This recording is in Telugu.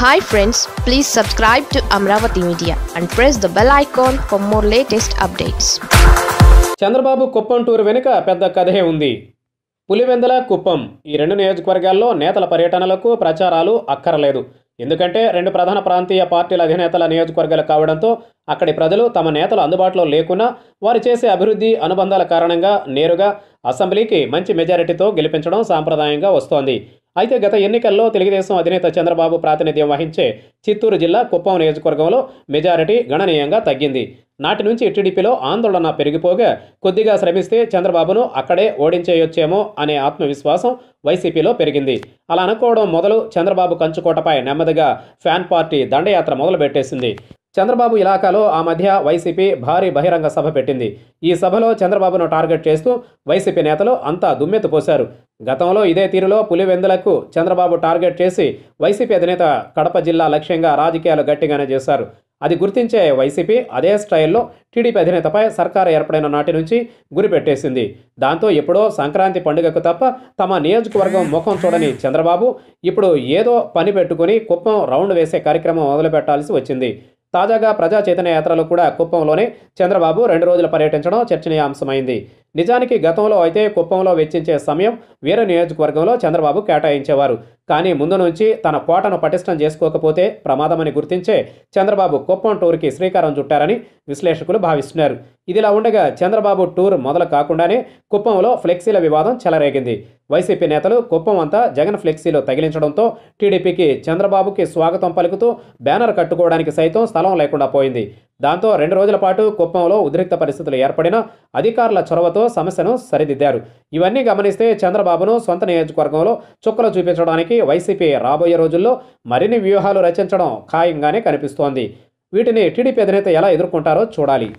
hi friends please subscribe to Amaravati media and press the bell icon for more latest updates Chandrababu Kuppam tour వెనుక పెద్ద కథే ఉంది పులివెందల కుప్పం ఈ రెండు నియోజకవర్గాల్లో నేతల పర్యటనలకు ప్రచారాలు అక్కరలేదు ఎందుకంటే రెండు ప్రధాన ప్రాంతీయ పార్టీల అధినేతల నియోజకవర్గాలు కావడంతో అక్కడి ప్రజలు తమ నేతలు అందుబాటులో లేకున్నా వారు చేసే అభివృద్ధి అనుబంధాల కారణంగా నేరుగా అసెంబ్లీకి మంచి మెజారిటీతో గెలిపించడం సాంప్రదాయంగా వస్తోంది అయితే గత ఎన్నికల్లో తెలుగుదేశం అధినేత చంద్రబాబు ప్రాతినిధ్యం వహించే చిత్తూరు జిల్లా కుప్పం నియోజకవర్గంలో మెజారిటీ గణనీయంగా తగ్గింది నాటి నుంచి టీడీపీలో ఆందోళన పెరిగిపోగా కొద్దిగా శ్రమిస్తే చంద్రబాబును అక్కడే ఓడించేయొచ్చేమో అనే ఆత్మవిశ్వాసం వైసీపీలో పెరిగింది అలా అనుకోవడం మొదలు చంద్రబాబు కంచుకోటపై నెమ్మదిగా ఫ్యాన్ పార్టీ దండయాత్ర మొదలుపెట్టేసింది చంద్రబాబు ఇలాకాలో ఆ మధ్య వైసీపీ భారీ బహిరంగ సభ పెట్టింది ఈ సభలో చంద్రబాబును టార్గెట్ చేస్తూ వైసీపీ నేతలు అంతా దుమ్మెత్తు పోశారు గతంలో ఇదే తీరులో పులివెందులకు చంద్రబాబు టార్గెట్ చేసి వైసీపీ అధినేత కడప జిల్లా లక్ష్యంగా రాజకీయాలు గట్టిగానే చేశారు అది గుర్తించే వైసీపీ అదే స్టైల్లో టీడీపీ అధినేతపై సర్కారు ఏర్పడిన నాటి నుంచి గురిపెట్టేసింది దాంతో ఎప్పుడో సంక్రాంతి పండుగకు తప్ప తమ నియోజకవర్గం ముఖం చూడని చంద్రబాబు ఇప్పుడు ఏదో పని పెట్టుకుని కుప్పం రౌండ్ వేసే కార్యక్రమం మొదలుపెట్టాల్సి వచ్చింది తాజాగా ప్రజా చైతన్య యాత్రలో కూడా కుప్పంలోనే చంద్రబాబు రెండు రోజులు పర్యటించడం చర్చనీయాంశమైంది నిజానికి గతంలో అయితే కుప్పంలో వెచ్చించే సమయం వీర నియోజకవర్గంలో చంద్రబాబు కేటాయించేవారు కానీ ముందు నుంచి తన కోటను పటిష్టం చేసుకోకపోతే ప్రమాదమని గుర్తించే చంద్రబాబు కుప్పం టూర్కి శ్రీకారం చుట్టారని విశ్లేషకులు భావిస్తున్నారు ఇదిలా ఉండగా చంద్రబాబు టూర్ మొదలు కాకుండానే కుప్పంలో ఫ్లెక్సీల వివాదం చెలరేగింది వైసీపీ నేతలు కుప్పం అంతా జగన్ ఫ్లెక్సీలో తగిలించడంతో టీడీపీకి చంద్రబాబుకి స్వాగతం పలుకుతూ బ్యానర్ కట్టుకోవడానికి సైతం స్థలం లేకుండా పోయింది దాంతో రెండు రోజుల పాటు కుప్పంలో ఉద్రిక్త పరిస్థితులు ఏర్పడిన అధికారుల చొరవతో సమస్యను సరిదిద్దారు ఇవన్నీ గమనిస్తే చంద్రబాబును సొంత నియోజకవర్గంలో చుక్కలు చూపించడానికి వైసీపీ రాబోయే రోజుల్లో మరిన్ని వ్యూహాలు రచించడం ఖాయంగానే కనిపిస్తోంది వీటిని టీడీపీ అధినేత ఎలా ఎదుర్కొంటారో చూడాలి